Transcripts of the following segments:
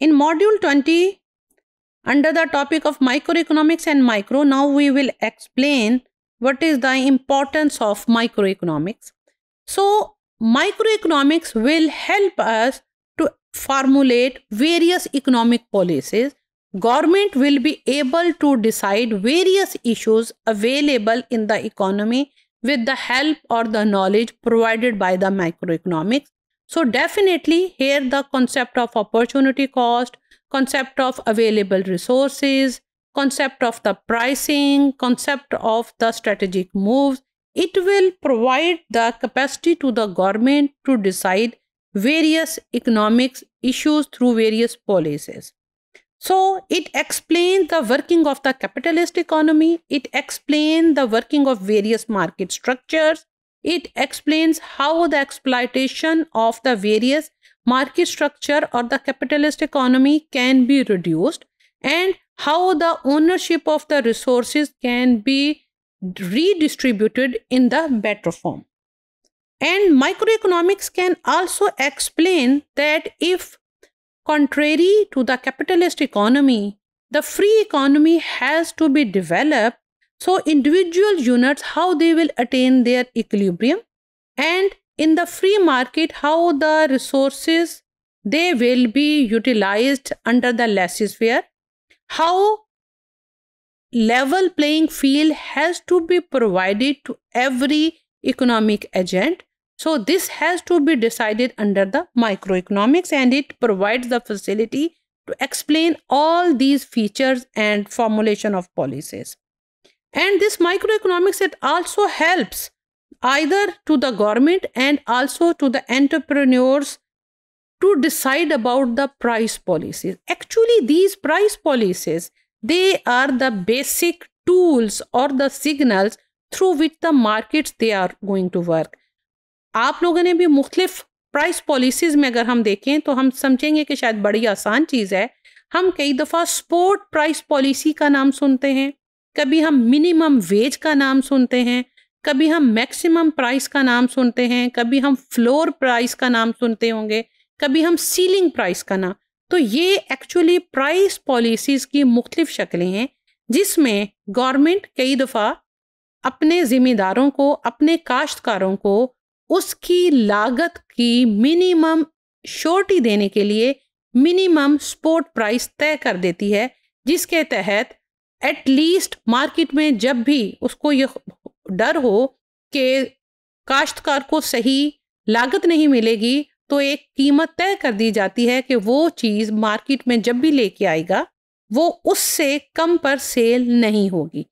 In module 20, under the topic of microeconomics and micro, now we will explain what is the importance of microeconomics. So, microeconomics will help us to formulate various economic policies. Government will be able to decide various issues available in the economy with the help or the knowledge provided by the microeconomics. So definitely here the concept of opportunity cost, concept of available resources, concept of the pricing, concept of the strategic moves, it will provide the capacity to the government to decide various economics issues through various policies. So it explains the working of the capitalist economy. It explains the working of various market structures. It explains how the exploitation of the various market structure or the capitalist economy can be reduced and how the ownership of the resources can be redistributed in the better form. And microeconomics can also explain that if, contrary to the capitalist economy, the free economy has to be developed so individual units, how they will attain their equilibrium and in the free market, how the resources, they will be utilized under the laissez-faire, how level playing field has to be provided to every economic agent. So this has to be decided under the microeconomics and it provides the facility to explain all these features and formulation of policies. And this microeconomics it also helps either to the government and also to the entrepreneurs to decide about the price policies. Actually, these price policies, they are the basic tools or the signals through which the markets they are going to work आप लोगों ने भी मुख्तलिफ price policies में अगर हम देखें तो हम समझेंगे कि शायद बड़ी आसान चीज़ है हम कई दफ़ा स्पोर्ट प्राइस पॉलिसी का नाम सुनते हैं कभी हम मिनिमम वेज का नाम सुनते हैं कभी हम मैक्सिमम प्राइस का नाम सुनते हैं कभी हम फ्लोर प्राइस का नाम सुनते होंगे कभी हम सीलिंग प्राइस का नाम तो ये एक्चुअली प्राइस पॉलिसीज़ की मुख्तफ शक्लें हैं जिसमें गवर्नमेंट कई दफ़ा अपने ज़िम्मेदारों को अपने काश्तकारों को उसकी लागत की मिनिमम शोर्टी देने के लिए मिनिमम स्पोर्ट प्राइस तय कर देती है जिसके तहत एटलीस्ट मार्केट में जब भी उसको ये डर हो कि काश्तकार को सही लागत नहीं मिलेगी तो एक कीमत तय कर दी जाती है कि वो चीज़ मार्केट में जब भी लेके आएगा वो उससे कम पर सेल नहीं होगी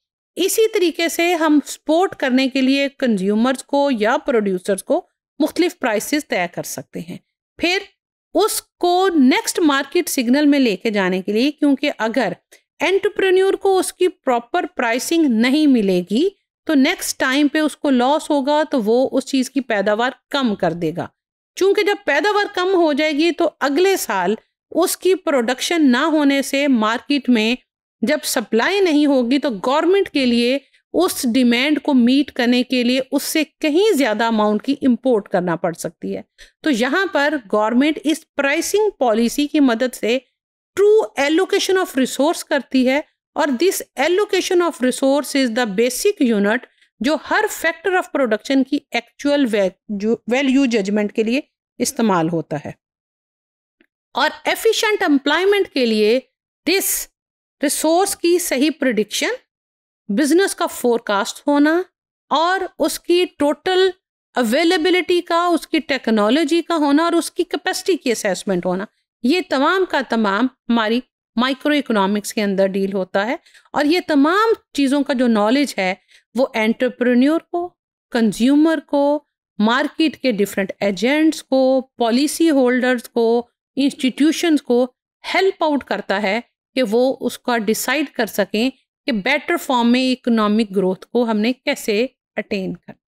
इसी तरीके से हम सपोर्ट करने के लिए कंज्यूमर्स को या प्रोड्यूसर्स को मुख्तलिफ प्राइसेस तय कर सकते हैं फिर उसको नेक्स्ट मार्केट सिग्नल में लेके जाने के लिए क्योंकि अगर एंटरप्रेन्योर को उसकी प्रॉपर प्राइसिंग नहीं मिलेगी तो नेक्स्ट टाइम पे उसको लॉस होगा तो वो उस चीज़ की पैदावार कम कर देगा क्योंकि जब पैदावार कम हो जाएगी तो अगले साल उसकी प्रोडक्शन ना होने से मार्केट में जब सप्लाई नहीं होगी तो गवर्नमेंट के लिए उस डिमांड को मीट करने के लिए उससे कहीं ज़्यादा अमाउंट की इंपोर्ट करना पड़ सकती है तो यहाँ पर गवर्नमेंट इस प्राइसिंग पॉलिसी की मदद से ट्रू एलोकेशन ऑफ रिसोर्स करती है और this allocation of resource is the basic unit जो हर फैक्टर ऑफ प्रोडक्शन की एक्चुअल वैल्यू जजमेंट के लिए इस्तेमाल होता है और एफिशिएंट एम्प्लॉयमेंट के लिए दिस रिसोर्स की सही प्रडिक्शन बिजनेस का फोरकास्ट होना और उसकी टोटल अवेलेबिलिटी का उसकी टेक्नोलॉजी का होना और उसकी कैपेसिटी की असेसमेंट होना ये तमाम का तमाम हमारी माइक्रो इकोनॉमिक्स के अंदर डील होता है और ये तमाम चीज़ों का जो नॉलेज है वो एंटरप्रेन्योर को कंज्यूमर को मार्केट के डिफरेंट एजेंट्स को पॉलिसी होल्डर्स को इंस्टीट्यूशंस को हेल्प आउट करता है कि वो उसका डिसाइड कर सकें कि बेटर फॉर्म में इकोनॉमिक ग्रोथ को हमने कैसे अटेन करना